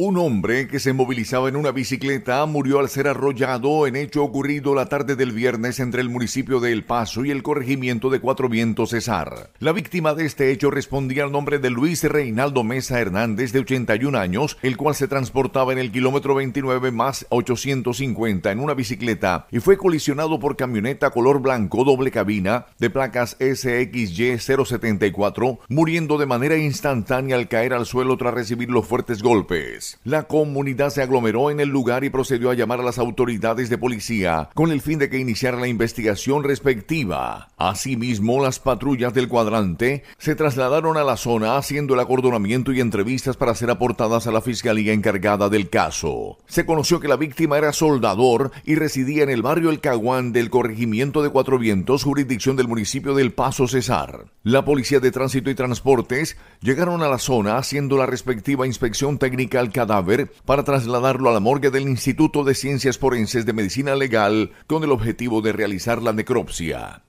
Un hombre que se movilizaba en una bicicleta murió al ser arrollado en hecho ocurrido la tarde del viernes entre el municipio de El Paso y el corregimiento de Cuatro Vientos Cesar. La víctima de este hecho respondía al nombre de Luis Reinaldo Mesa Hernández de 81 años, el cual se transportaba en el kilómetro 29 más 850 en una bicicleta y fue colisionado por camioneta color blanco doble cabina de placas SXY 074, muriendo de manera instantánea al caer al suelo tras recibir los fuertes golpes. La comunidad se aglomeró en el lugar y procedió a llamar a las autoridades de policía con el fin de que iniciara la investigación respectiva. Asimismo, las patrullas del cuadrante se trasladaron a la zona haciendo el acordonamiento y entrevistas para ser aportadas a la fiscalía encargada del caso. Se conoció que la víctima era soldador y residía en el barrio El Caguán del corregimiento de Cuatro Vientos, jurisdicción del municipio del Paso Cesar. La policía de tránsito y transportes llegaron a la zona haciendo la respectiva inspección técnica al cadáver para trasladarlo a la morgue del Instituto de Ciencias Forenses de Medicina Legal con el objetivo de realizar la necropsia.